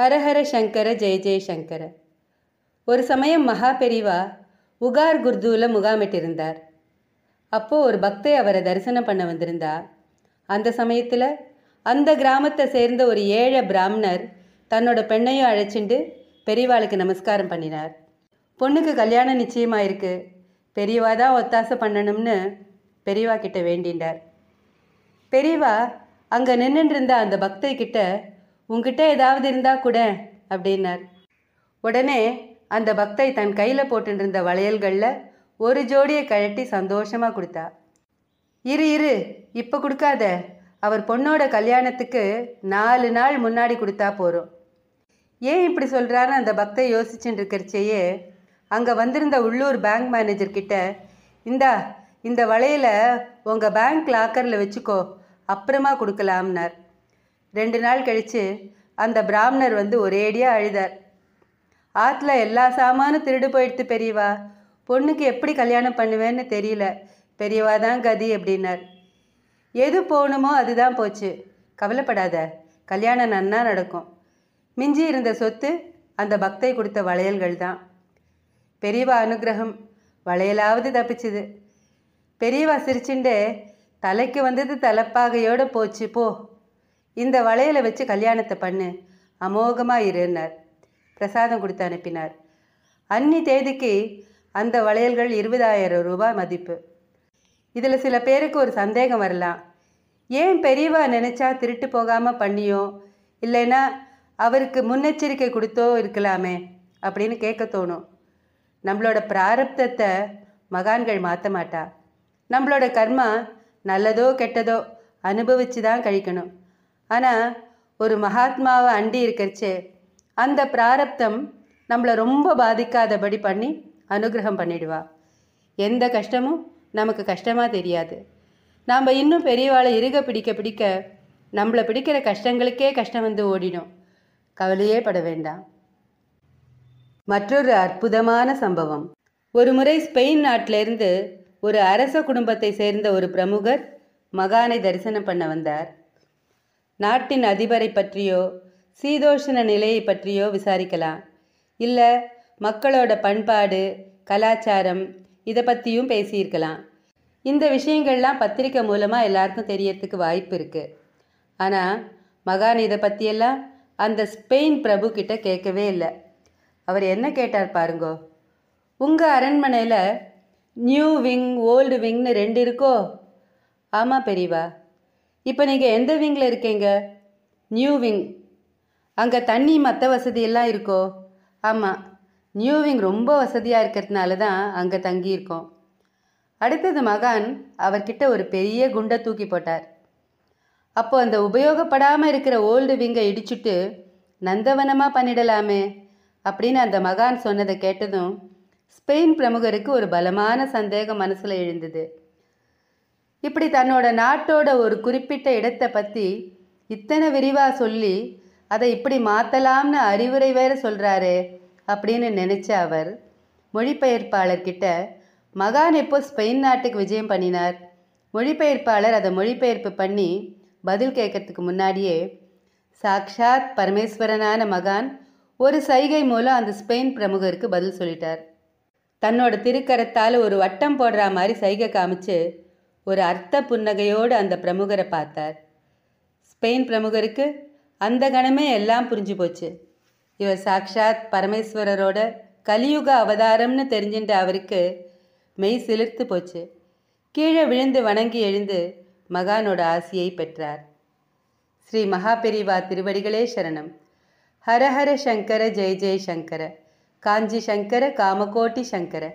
ஹரஹர சங்கர ஜெய ஜெயசங்கர ஒரு சமயம் மகா பெரிவா உகார் குர்தூவில் முகாமிட்டிருந்தார் அப்போது ஒரு பக்தை அவரை தரிசனம் பண்ண வந்திருந்தா அந்த சமயத்தில் அந்த கிராமத்தை சேர்ந்த ஒரு ஏழை பிராமணர் தன்னோட பெண்ணையும் அழைச்சிண்டு பெரியவாளுக்கு நமஸ்காரம் பண்ணினார் பொண்ணுக்கு கல்யாணம் நிச்சயமாக இருக்குது பெரியவா தான் ஒத்தாசை பண்ணணும்னு பெரியவா கிட்ட வேண்டின்றார் பெரியவா அங்கே இருந்த அந்த பக்தை கிட்ட உங்ககிட்ட ஏதாவது இருந்தால் கூட அப்படின்னார் உடனே அந்த பக்தை தன் கையில் போட்டுருந்த வளையல்களில் ஒரு ஜோடியை கழட்டி சந்தோஷமாக கொடுத்தா இரு இரு இப்போ கொடுக்காத அவர் பொண்ணோட கல்யாணத்துக்கு நாலு நாள் முன்னாடி கொடுத்தா போகிறோம் ஏன் இப்படி சொல்கிறான்னு அந்த பக்தை யோசிச்சுட்டு இருக்கிறச்சேயே அங்கே வந்திருந்த உள்ளூர் பேங்க் மேனேஜர்கிட்ட இந்தா இந்த வளையலை உங்கள் பேங்க் லாக்கரில் வச்சுக்கோ அப்புறமா கொடுக்கலாம்னார் ரெண்டு நாள் கழித்து அந்த பிராமணர் வந்து ஒரேடியாக அழுதார் ஆற்றுல எல்லா சாமானும் திருடு போயிடுத்து பெரியவா பொண்ணுக்கு எப்படி கல்யாணம் பண்ணுவேன்னு தெரியல பெரியவா தான் கதி அப்படின்னார் எது போகணுமோ அதுதான் போச்சு கவலைப்படாத கல்யாணம் நன்னா நடக்கும் மிஞ்சி இருந்த சொத்து அந்த பக்தை கொடுத்த வளையல்கள் தான் பெரியவா அனுகிரகம் வளையலாவது தப்பிச்சுது பெரியவா சிரிச்சுண்டு தலைக்கு வந்தது தலைப்பாகையோடு போச்சு போ இந்த வளையலை வச்சு கல்யாணத்தை பண்ணு அமோகமாக இருந்தார் பிரசாதம் கொடுத்து அனுப்பினார் அன்னி தேதிக்கு அந்த வளையல்கள் இருபதாயிரம் ரூபாய் மதிப்பு இதில் சில பேருக்கு ஒரு சந்தேகம் வரலாம் ஏன் பெரியவா நினச்சா திருட்டு போகாமல் பண்ணியோ இல்லைன்னா அவருக்கு முன்னெச்சரிக்கை கொடுத்தோ இருக்கலாமே அப்படின்னு கேட்க தோணும் நம்மளோட பிராரப்தத்தை மகான்கள் மாற்ற மாட்டா நம்மளோட கர்மா நல்லதோ கெட்டதோ அனுபவிச்சு தான் கழிக்கணும் ஆனால் ஒரு மகாத்மாவை அண்டி இருக்கிறச்சே அந்த பிராரப்தம் நம்மளை ரொம்ப பாதிக்காதபடி பண்ணி அனுகிரகம் பண்ணிடுவா எந்த கஷ்டமும் நமக்கு கஷ்டமாக தெரியாது நாம் இன்னும் பெரியவாளை இருக பிடிக்க பிடிக்க நம்மளை பிடிக்கிற கஷ்டங்களுக்கே கஷ்டம் வந்து ஓடிடும் கவலையே பட வேண்டாம் மற்றொரு அற்புதமான சம்பவம் ஒரு முறை ஸ்பெயின் நாட்டிலிருந்து ஒரு அரச குடும்பத்தை சேர்ந்த ஒரு பிரமுகர் மகானை தரிசனம் பண்ண வந்தார் நாட்டின் அதிபரை பற்றியோ சீதோஷண நிலையை பற்றியோ விசாரிக்கலாம் இல்லை மக்களோட பண்பாடு கலாச்சாரம் இதை பற்றியும் பேசியிருக்கலாம் இந்த விஷயங்கள்லாம் பத்திரிக்கை மூலமாக எல்லாருக்கும் தெரியறதுக்கு வாய்ப்பு இருக்குது ஆனால் மகான் இதை பற்றியெல்லாம் அந்த ஸ்பெயின் பிரபு கிட்ட கேட்கவே இல்லை அவர் என்ன கேட்டார் பாருங்கோ உங்கள் அரண்மனையில் நியூ விங் ஓல்டு விங்னு ரெண்டு இருக்கோ ஆமாம் பெரியவா இப்போ நீங்கள் எந்த விங்கில் இருக்கீங்க நியூ விங் அங்கே தண்ணி மற்ற வசதியெல்லாம் இருக்கோ ஆமாம் நியூ விங் ரொம்ப வசதியாக இருக்கிறதுனால தான் அங்கே தங்கியிருக்கோம் அடுத்தது மகான் அவர்கிட்ட ஒரு பெரிய குண்டை தூக்கி போட்டார் அப்போ அந்த உபயோகப்படாமல் இருக்கிற ஓல்டு விங்கை இடிச்சுட்டு நந்தவனமாக பண்ணிடலாமே அப்படின்னு அந்த மகான் சொன்னதை கேட்டதும் ஸ்பெயின் பிரமுகருக்கு ஒரு பலமான சந்தேகம் மனசில் எழுந்தது இப்படி தன்னோட நாட்டோட ஒரு குறிப்பிட்ட இடத்தை பற்றி இத்தனை விரிவாக சொல்லி அதை இப்படி மாற்றலாம்னு அறிவுரை வேற சொல்கிறாரு அப்படின்னு நினச்ச அவர் மொழிபெயர்ப்பாளர்கிட்ட மகான் எப்போ ஸ்பெயின் நாட்டுக்கு விஜயம் பண்ணினார் மொழிபெயர்ப்பாளர் அதை மொழிபெயர்ப்பு பண்ணி பதில் கேட்கறதுக்கு முன்னாடியே சாக்ஷாத் பரமேஸ்வரனான மகான் ஒரு சைகை மூலம் அந்த ஸ்பெயின் பிரமுகருக்கு பதில் சொல்லிட்டார் தன்னோட திருக்கரத்தால் ஒரு வட்டம் போடுற மாதிரி சைகை காமிச்சு ஒரு அர்த்த புன்னகையோடு அந்த பிரமுகரை பார்த்தார் ஸ்பெயின் பிரமுகருக்கு அந்த கணமே எல்லாம் புரிஞ்சு போச்சு இவர் சாக்ஷாத் பரமேஸ்வரரோட கலியுக அவதாரம்னு தெரிஞ்சின்ற அவருக்கு மெய் சிலிர்த்து போச்சு கீழே விழுந்து வணங்கி எழுந்து மகானோட ஆசியை பெற்றார் ஸ்ரீ மகாபெரிவா திருவடிகளே சரணம் ஹரஹர சங்கர ஜெய ஜெய சங்கர காஞ்சி சங்கர காமகோட்டி சங்கர